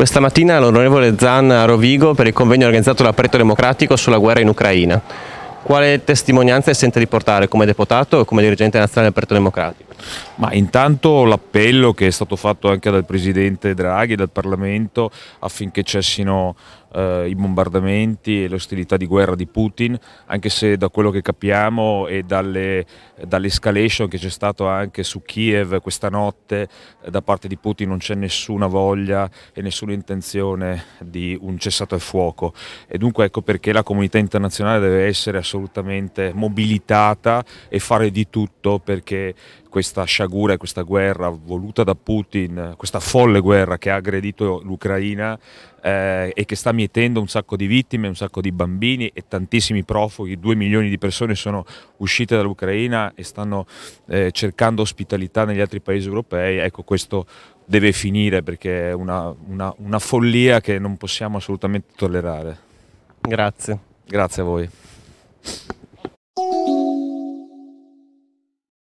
Questa mattina l'onorevole Zan a Rovigo per il convegno organizzato dal Preto Democratico sulla guerra in Ucraina. Quale testimonianza sente di portare come deputato e come dirigente nazionale del Preto Democratico? Ma intanto l'appello che è stato fatto anche dal Presidente Draghi e dal Parlamento affinché cessino eh, i bombardamenti e l'ostilità di guerra di Putin, anche se da quello che capiamo e dall'escalation dall che c'è stato anche su Kiev questa notte eh, da parte di Putin non c'è nessuna voglia e nessuna intenzione di un cessato il fuoco e dunque ecco perché la comunità internazionale deve essere assolutamente mobilitata e fare di tutto perché questa sciagura e questa guerra voluta da Putin, questa folle guerra che ha aggredito l'Ucraina eh, e che sta mietendo un sacco di vittime, un sacco di bambini e tantissimi profughi, due milioni di persone sono uscite dall'Ucraina e stanno eh, cercando ospitalità negli altri paesi europei, ecco questo deve finire perché è una, una, una follia che non possiamo assolutamente tollerare. Grazie. Grazie a voi.